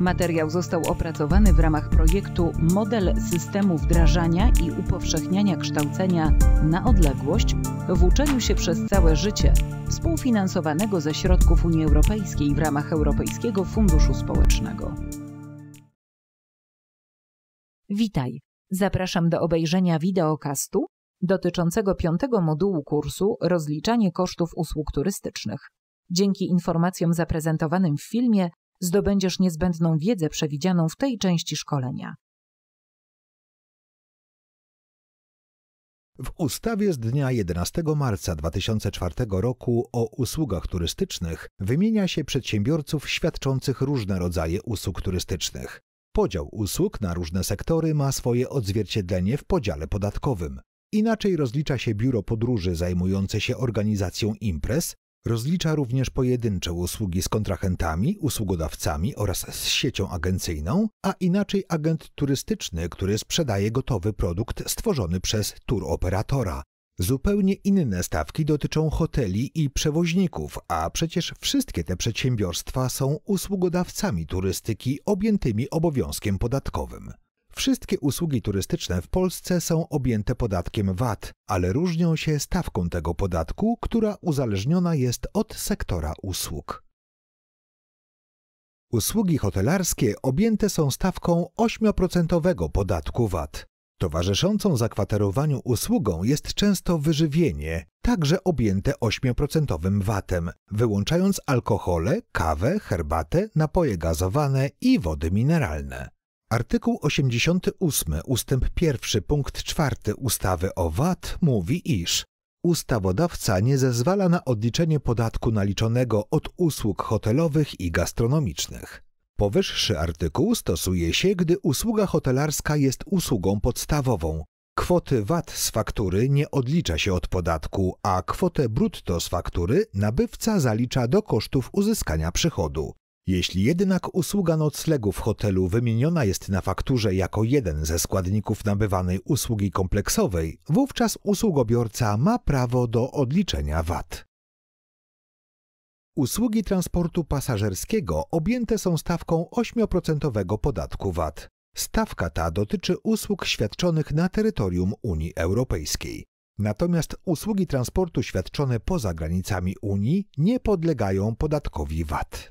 Materiał został opracowany w ramach projektu Model systemu wdrażania i upowszechniania kształcenia na odległość w uczeniu się przez całe życie, współfinansowanego ze środków Unii Europejskiej w ramach Europejskiego Funduszu Społecznego. Witaj. Zapraszam do obejrzenia wideokastu dotyczącego piątego modułu kursu Rozliczanie kosztów usług turystycznych. Dzięki informacjom zaprezentowanym w filmie zdobędziesz niezbędną wiedzę przewidzianą w tej części szkolenia. W ustawie z dnia 11 marca 2004 roku o usługach turystycznych wymienia się przedsiębiorców świadczących różne rodzaje usług turystycznych. Podział usług na różne sektory ma swoje odzwierciedlenie w podziale podatkowym. Inaczej rozlicza się biuro podróży zajmujące się organizacją imprez, Rozlicza również pojedyncze usługi z kontrahentami, usługodawcami oraz z siecią agencyjną, a inaczej agent turystyczny, który sprzedaje gotowy produkt stworzony przez tur operatora. Zupełnie inne stawki dotyczą hoteli i przewoźników, a przecież wszystkie te przedsiębiorstwa są usługodawcami turystyki objętymi obowiązkiem podatkowym. Wszystkie usługi turystyczne w Polsce są objęte podatkiem VAT, ale różnią się stawką tego podatku, która uzależniona jest od sektora usług. Usługi hotelarskie objęte są stawką 8% podatku VAT. Towarzyszącą zakwaterowaniu usługą jest często wyżywienie, także objęte 8% VAT-em, wyłączając alkohole, kawę, herbatę, napoje gazowane i wody mineralne. Artykuł 88 ustęp 1 punkt 4 ustawy o VAT mówi, iż ustawodawca nie zezwala na odliczenie podatku naliczonego od usług hotelowych i gastronomicznych. Powyższy artykuł stosuje się, gdy usługa hotelarska jest usługą podstawową. Kwoty VAT z faktury nie odlicza się od podatku, a kwotę brutto z faktury nabywca zalicza do kosztów uzyskania przychodu. Jeśli jednak usługa noclegu w hotelu wymieniona jest na fakturze jako jeden ze składników nabywanej usługi kompleksowej, wówczas usługobiorca ma prawo do odliczenia VAT. Usługi transportu pasażerskiego objęte są stawką 8% podatku VAT. Stawka ta dotyczy usług świadczonych na terytorium Unii Europejskiej. Natomiast usługi transportu świadczone poza granicami Unii nie podlegają podatkowi VAT.